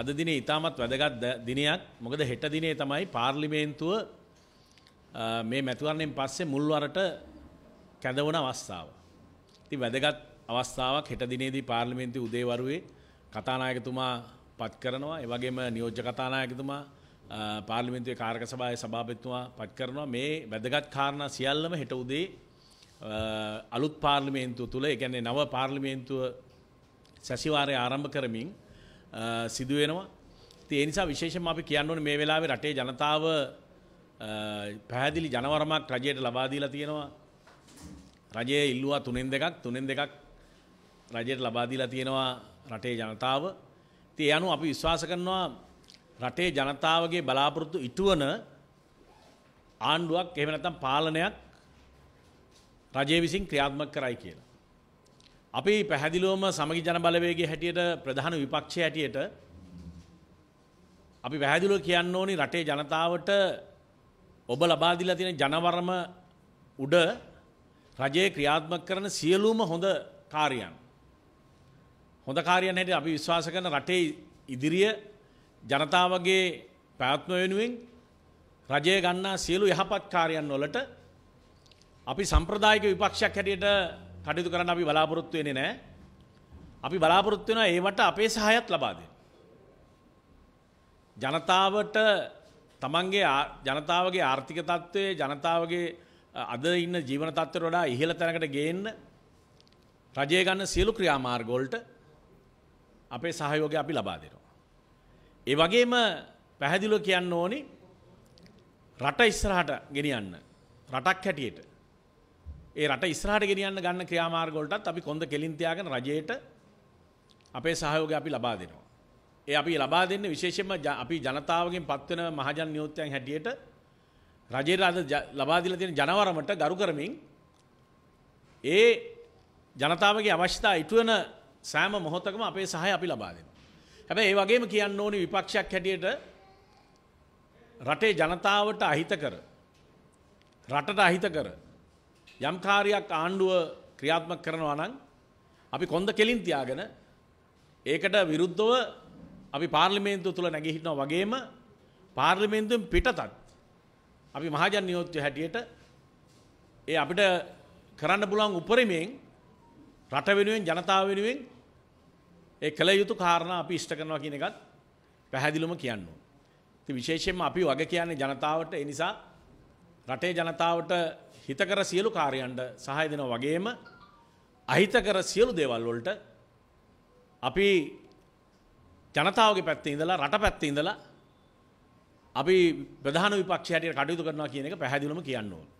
අද දිනේ ඉතාමත් වැදගත් දිනයක් මොකද හෙට දිනේ තමයි පාර්ලිමේන්තුව මේ මැතිවරණයෙන් පස්සේ මුල්වරට කැඳවන අවස්ථාව. ඉතින් වැදගත් අවස්ථාවක් හෙට දිනේදී පාර්ලිමේන්තුවේ උදේවරුේ කතානායකතුමා පත් කරනවා. ඒ වගේම නියෝජ්‍ය කතානායකතුමා පාර්ලිමේන්තුවේ කාර්ක සභාවේ සභාපතිතුමා පත් කරනවා. මේ වැදගත් කාරණා සියල්ලම හෙට උදේ අලුත් පාර්ලිමේන්තුව තුළ ඒ කියන්නේ නව පාර්ලිමේන්තුව සැසිවාරය ආරම්භ කරමින් සිදුවෙනවා. ඒ නිසා විශේෂම අපි කියන්න ඕනේ මේ වෙලාවේ රටේ ජනතාව පැහැදිලි ජනවරමක් රජයට ලබා දීලා තියෙනවා. රජයේ ඉල්ලුවා තුනෙන් දෙකක් තුනෙන් දෙකක් රජයට ලබා දීලා තියෙනවා රටේ ජනතාව. ඉතින් ඒ අනුව අපි විශ්වාස කරනවා රටේ ජනතාවගේ බලාපොරොත්තු ඉටුවන ආණ්ඩුවක් එහෙම නැත්නම් පාලනයක් රජය විසින් ක්‍රියාත්මක කරයි කියලා. අපි පැහැදිලුවම සමගි ජනබලවේගේ හැටියට ප්‍රධාන විපක්ෂය හැටියට අපි පැහැදිලුව කියන්න ඕනි රටේ ජනතාවට ඔබ ලබාදිලා තියෙන ජනවරම උඩ රජයේ ක්‍රියාත්මක කරන සියලුම හොඳ කාර්යයන් හොඳ කාර්යයන් හැටියට අපි විශ්වාස කරන රටේ ඉදිරිය ජනතාවගේ පැවැත්ම වෙනුවෙන් රජය ගන්නා සියලු යහපත් කාර්යයන් වලට අපි සම්ප්‍රදායික විපක්ෂයක් හැටියට කටයුතු කරන්න අපි බලාපොරොත්තු වෙන්නේ නැහැ. අපි බලාපොරොත්තු වෙනවා ඒවට අපේ සහයත් ලබා දෙන්න. ජනතාවට තමන්ගේ ජනතාවගේ ආර්ථික තත්ත්වය ජනතාවගේ අද ඉන්න ජීවන තත්ත්වයට වඩා ඉහළ තැනකට ගේන්න රජය ගන්න සියලු ක්‍රියාමාර්ග වලට අපේ සහයෝගය අපි ලබා දෙනවා. ඒ වගේම පැහැදිලිව කියන්න ඕනි රට ඉස්සරහට ගෙනියන්න රටක් හැටියට ඒ රට ඉස්රහට ගෙනියන්න ගන්න ක්‍රියාමාර්ගවලටත් අපි කොන්ද කෙලින් තියාගෙන රජයට අපේ සහයෝගය අපි ලබා දෙනවා. ඒ අපි ලබා දෙන්නේ විශේෂයෙන්ම අපි ජනතාවගෙන් පත්වෙන මහජන නියෝත්‍යයන් හැටියට රජයට අද ලබා දීලා තියෙන ජනවරමට ගරු කරමින් ඒ ජනතාවගේ අවශ්‍යතා ඉටු වෙන සෑම මොහොතකම අපේ සහය අපි ලබා දෙනවා. හැබැයි ඒ වගේම කියන්න ඕනේ විපක්ෂයක් හැටියට රටේ ජනතාවට අහිතකර රටට අහිතකර යම් කාර්යයක් ආණ්ඩුව ක්‍රියාත්මක කරනවා නම් අපි කොන්ද කෙලින් තියාගෙන ඒකට විරුද්ධව අපි පාර්ලිමේන්තුව තුළ නැගී හිටිනවා වගේම පාර්ලිමේන්තුවෙන් පිටතත් අපි මහජන නියෝත්‍ය හැටියට ඒ අපිට කරන්න පුළුවන් උපරිමයෙන් රට වෙනුවෙන් ජනතාව වෙනුවෙන් ඒ කළ යුතු කාරණා අපි ඉෂ්ට කරනවා කියන එකත් පැහැදිලිවම කියන්න ඕනේ. ඉතින් විශේෂයෙන්ම අපි වග කියන්නේ ජනතාවට ඒ නිසා රටේ ජනතාවට හිතකර සියලු කාර්යන්ට සහය දෙන වගේම අහිතකර සියලු දේවල් වලට අපි ජනතාවගේ පැත්තේ ඉඳලා රට පැත්තේ ඉඳලා අපි ප්‍රධාන විපක්ෂයට කටයුතු කරනවා කියන එක පැහැදිලිවම කියන්න ඕනේ.